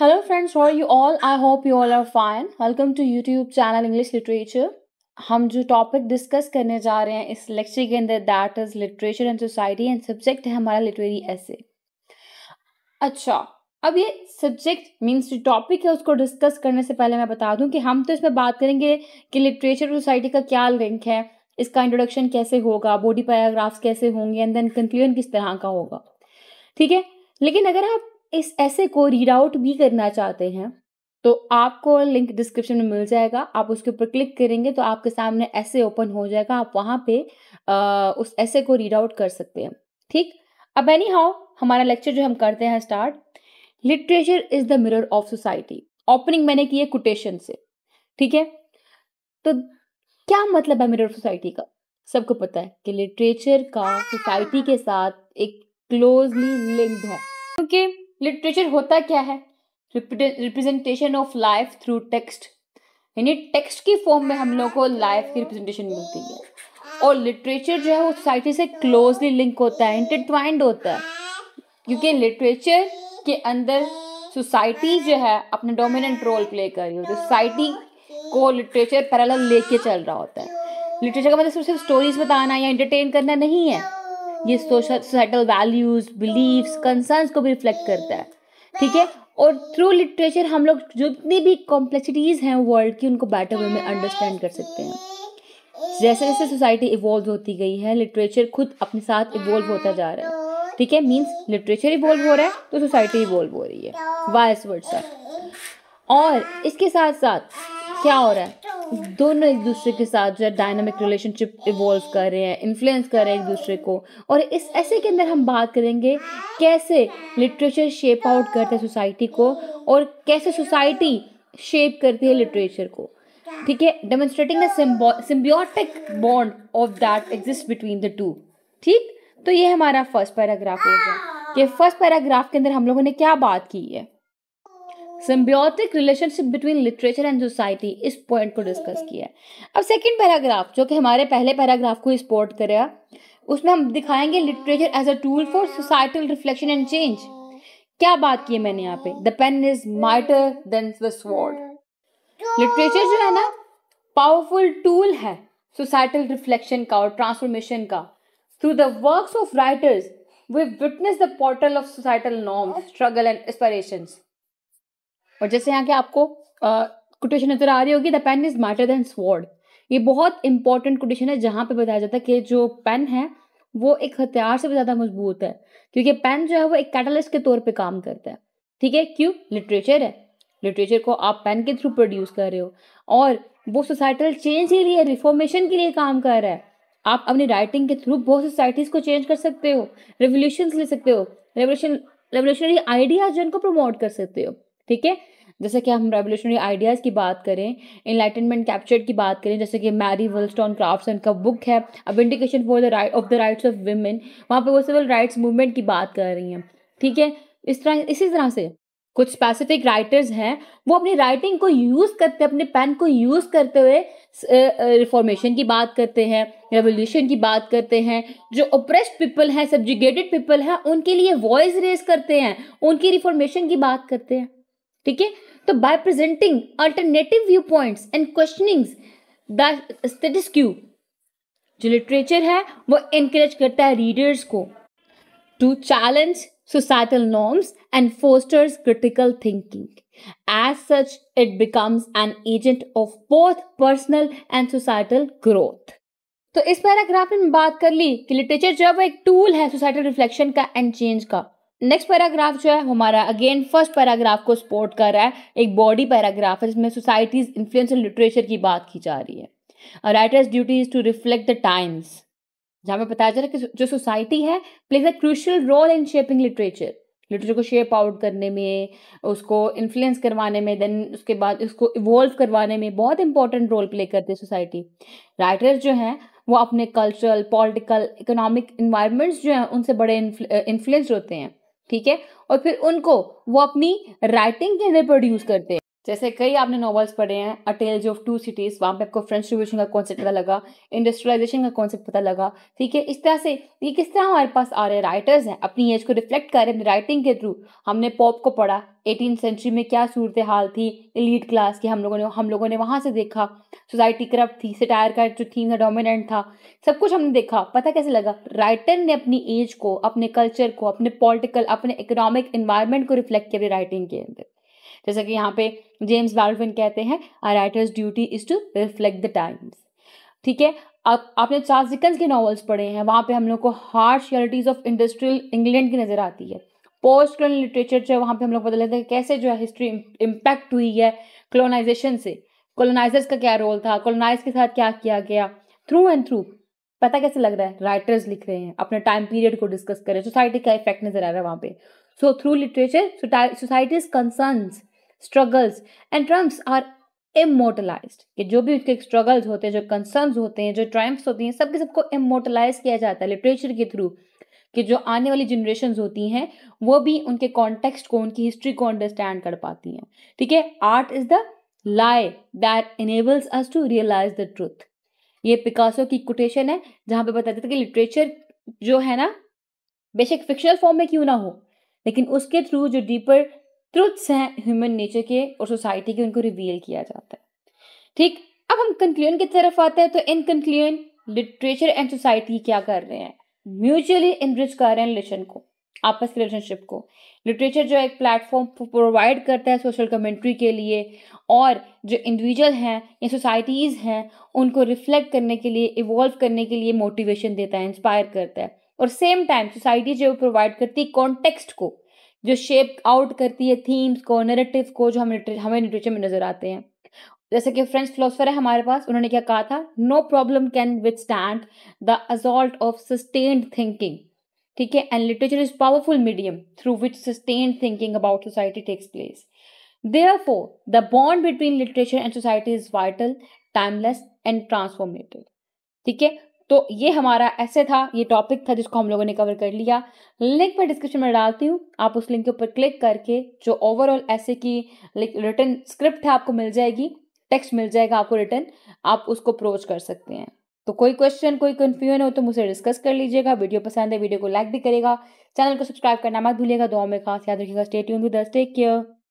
Hello friends, how are you all? I hope you all are fine. Welcome to YouTube channel English Literature. हम जो topic discuss करने जा रहे हैं इस लेक्चर के अंदर that is literature and society and subject है हमारा लिटरेरी ऐसे अच्छा अब ये सब्जेक्ट मीन्स जो टॉपिक है उसको डिस्कस करने से पहले मैं बता दूं कि हम तो इसमें बात करेंगे कि लिटरेचर सोसाइटी का क्या लिंक है इसका इंट्रोडक्शन कैसे होगा बॉडी पैराग्राफ्स कैसे होंगे एंड देन कंक्लूजन किस तरह का होगा ठीक है लेकिन अगर आप इस ऐसे को रीड आउट भी करना चाहते हैं तो आपको लिंक डिस्क्रिप्शन में मिल जाएगा आप उसके ऊपर क्लिक करेंगे तो आपके सामने ऐसे ओपन हो जाएगा आप वहाँ पे आ, उस ऐसे को रीड आउट कर सकते हैं ठीक अब एनी हाउ हमारा लेक्चर जो हम करते हैं start literature is the mirror of society opening मैंने की है कोटेशन से ठीक है तो क्या मतलब है मिरर ऑफ सोसाइटी का सबको पता है कि लिटरेचर का सोसाइटी के साथ एक क्लोजली लिंक्ड है क्योंकि okay? लिटरेचर होता क्या है representation of life through text यानी टेक्स्ट की फॉर्म में हम लोग को लाइफ की रिप्रेजेंटेशन मिलती है और लिटरेचर जो है वो सोसाइटी से क्लोजली लिंक होता है इंटरट्वाइंड होता है क्योंकि लिटरेचर के अंदर सोसाइटी जो है अपना डोमिनेंट रोल प्ले कर रही होती है सोसाइटी को लिटरेचर पैरेलल लेके चल रहा होता है लिटरेचर का मतलब सिर्फ स्टोरीज बताना या इंटरटेन करना नहीं है ये social societal values believes concerns को भी रिफ्लेक्ट करता है ठीक है और थ्रू लिटरेचर हम लोग जितनी भी कॉम्प्लेक्सिटीज़ हैं वर्ल्ड की उनको बेटर वे में अंडरस्टैंड कर सकते हैं जैसे जैसे सोसाइटी इवॉल्व होती गई है लिटरेचर खुद अपने साथ इवॉल्व होता जा रहा है ठीक है मीन्स लिटरेचर इवॉल्व हो रहा है तो सोसाइटी इवॉल्व हो रही है वायस वर्ड और इसके साथ साथ क्या हो रहा है दोनों एक दूसरे के साथ जो है डायनामिक रिलेशनशिप इवॉल्व कर रहे हैं इन्फ्लुएंस कर रहे हैं एक दूसरे को और इस ऐसे के अंदर हम बात करेंगे कैसे लिटरेचर शेप आउट करते हैं सोसाइटी को और कैसे सोसाइटी शेप करती है लिटरेचर को ठीक है demonstrating symbiotic bond of that exist between the two ठीक तो ये हमारा फर्स्ट पैराग्राफ हो गया कि फर्स्ट पैराग्राफ के अंदर हम लोगों ने क्या बात की है symbiotic relationship between literature and society इस पॉइंट को डिस्कस किया है अब सेकेंड पैराग्राफ जो कि हमारे पहले पैराग्राफ को स्पोर्ट करेगा उसमें हम दिखाएंगे literature as a tool for societal reflection and change क्या बात की है मैंने यहाँ पे the pen is mightier than the sword literature जो है ना पावरफुल टूल है सोसाइटल रिफ्लेक्शन का और ट्रांसफॉर्मेशन का through the works of writers we witness the portal of societal norms struggle and inspirations और जैसे यहाँ के आपको कोटेशन नजर आ रही होगी the pen is mightier than sword ये बहुत इंपॉर्टेंट कोटेशन है जहाँ पे बताया जाता है कि जो पेन है वो एक हथियार से भी ज़्यादा मजबूत है क्योंकि पेन जो है वो एक कैटलिस्ट के तौर पे काम करता है ठीक है क्यों लिटरेचर है लिटरेचर को आप पेन के थ्रू प्रोड्यूस कर रहे हो और वो सोसाइटल चेंज के लिए रिफॉर्मेशन के लिए काम कर रहा है आप अपनी राइटिंग के थ्रू बहुत सोसाइटीज़ को चेंज कर सकते हो रेवोल्यूशन ले सकते हो रेवोल्यूशन रेवोल्यूशनरी आइडियाज जो इनको प्रमोट कर सकते हो ठीक है जैसे कि हम रेवोल्यूशनरी आइडियाज़ की बात करें इनलाइटनमेंट कैप्चर की बात करें जैसे कि मैरी वर्ल्स्टॉन एंड का बुक है अब vindication for the right of the rights of women वहाँ पे वो सिविल राइट्स मूवमेंट की बात कर रही हैं ठीक है इस तरह इसी तरह से कुछ स्पेसिफिक राइटर्स हैं वो अपनी राइटिंग को यूज़ करते अपने पेन को यूज़ करते हुए रिफॉर्मेशन की बात करते हैं रेवोल्यूशन की बात करते हैं जो ओप्रेस्ड पीपल हैं सब्जुगेटेड पीपल हैं उनके लिए वॉइस रेज करते हैं उनकी रिफॉर्मेशन की बात करते हैं ठीक है तो by presenting alternative view point and questioning क्यू जो लिटरेचर है वो एनकरेज करता है रीडर्स को to challenge societal norms and fosters critical thinking as such it becomes an agent of both personal and societal growth तो इस पैराग्राफ में बात कर ली कि लिटरेचर जो है वो एक टूल है सोसाइटल रिफ्लेक्शन का एंड चेंज का नेक्स्ट पैराग्राफ जो है हमारा अगेन फर्स्ट पैराग्राफ को सपोर्ट कर रहा है एक बॉडी पैराग्राफ है जिसमें सोसाइटीज इन्फ्लुएंस लिटरेचर की बात की जा रही है writer's duty is to reflect the times जहाँ पे बताया जा रहा है कि जो सोसाइटी है plays a crucial role in shaping literature literature को शेप आउट करने में उसको इन्फ्लुएंस करवाने में देन उसके बाद उसको इवॉल्व करवाने में बहुत इंपॉर्टेंट रोल प्ले करते हैं सोसाइटी राइटर्स जो हैं वो अपने कल्चरल पॉलिटिकल इकोनॉमिक इन्वायरमेंट्स जो हैं उनसे बड़े इन्फ्लुएंस होते हैं ठीक है और फिर उनको वो अपनी राइटिंग के अंदर प्रोड्यूस करते हैं जैसे कई आपने नॉवेल्स पढ़े हैं a tales of two cities वहाँ पे आपको फ्रेंच रिवोल्यूशन का कॉन्सेप्ट पता लगा इंडस्ट्रियलाइजेशन का कॉन्सेप्ट पता लगा ठीक है इस तरह से ये किस तरह हमारे पास आ रहे राइटर्स हैं अपनी एज को रिफ्लेक्ट कर रहे हैं राइटिंग के थ्रू हमने पॉप को पढ़ा एटीन सेंचुरी में क्या सूरत हाल थी लीड क्लास की हम लोगों ने हम लोगों ने वहाँ से देखा सोसाइटी करप्ट थी सिटायर का जो थीम था डोमिनेंट था सब कुछ हमने देखा पता कैसे लगा राइटर ने अपनी एज को अपने कल्चर को अपने पॉलिटिकल अपने इकोनॉमिक इन्वायरमेंट को रिफ्लेक्ट किया राइटिंग के अंदर जैसा कि यहाँ पे जेम्स बैल्डविन कहते हैं a writer's duty is to reflect the times ठीक है अब आपने चार्ल्स डिकन्स के नॉवल्स पढ़े हैं वहाँ पे हम लोग को harsh realities of industrial England की नज़र आती है पोस्ट क्लोन लिटरेचर जो है वहाँ पर हम लोग पता लगता है कैसे जो है हिस्ट्री इम्पैक्ट हुई है कॉलोनाइजेशन से कॉलोनाइजर्स का क्या रोल था कॉलोनाइज के साथ क्या किया गया थ्रू एंड थ्रू पता कैसे लग रहा है राइटर्स लिख रहे हैं अपने टाइम पीरियड को डिस्कस कर रहे हैं सोसाइटी का इफेक्ट नजर आ रहा है वहाँ पे so through literature society's concerns struggles and triumphs are immortalised कि जो भी उसके स्ट्रगल्स होते हैं जो कंसर्न्स होते हैं जो ट्रायम्प्स होती हैं सबके सबको इमोटलाइज किया जाता है लिटरेचर के थ्रू कि जो आने वाली जनरेशन होती हैं वो भी उनके कॉन्टेक्स्ट को उनकी हिस्ट्री को अंडरस्टैंड कर पाती हैं ठीक है art is the lie that enables us to realise the truth ये पिकासो की कोटेशन है जहाँ पे बताते थे कि लिटरेचर जो है ना बेशक फिक्शनल फॉर्म में क्यों ना हो लेकिन उसके थ्रू जो डीपर ट्रुथ्स हैं ह्यूमन नेचर के और सोसाइटी के उनको रिवील किया जाता है ठीक अब हम कंक्लूजन की तरफ आते हैं तो in conclusion literature and society क्या कर रहे हैं म्यूचुअली इनरिच कर रहे हैं रिलेशन को आपस के रिलेशनशिप को लिटरेचर जो एक प्लेटफॉर्म प्रोवाइड करता है सोशल कमेंट्री के लिए और जो इंडिविजुअल हैं या सोसाइटीज़ हैं उनको रिफ्लेक्ट करने के लिए इवॉल्व करने के लिए मोटिवेशन देता है इंस्पायर करता है और सेम टाइम सोसाइटी जो प्रोवाइड करती है कॉन्टेक्स्ट को जो शेप आउट करती है थीम्स को नरेटिव को जो हम हमें लिटरेचर में नजर आते हैं जैसे कि फ्रेंच फिलोसफर है हमारे पास उन्होंने क्या कहा था no problem can withstand the assault of sustained thinking ठीक है and literature is powerful medium through which sustained thinking about society takes place for the bond between literature and society is vital timeless and transformative ठीक है तो ये हमारा ऐसे था ये टॉपिक था जिसको हम लोगों ने कवर कर लिया लिंक मैं डिस्क्रिप्शन में डालती हूँ आप उस लिंक के ऊपर क्लिक करके जो ओवरऑल ऐसे की लाइक रिटर्न स्क्रिप्ट है आपको मिल जाएगी टेक्स्ट मिल जाएगा आपको रिटर्न आप उसको अप्रोच कर सकते हैं तो कोई क्वेश्चन कोई कन्फ्यूजन हो तो मुझे डिस्कस कर लीजिएगा वीडियो पसंद है वीडियो को लाइक भी करेगा चैनल को सब्सक्राइब करना मत भूलिएगा दो में खास याद रखिएगा स्टेट यून विद टेक केयर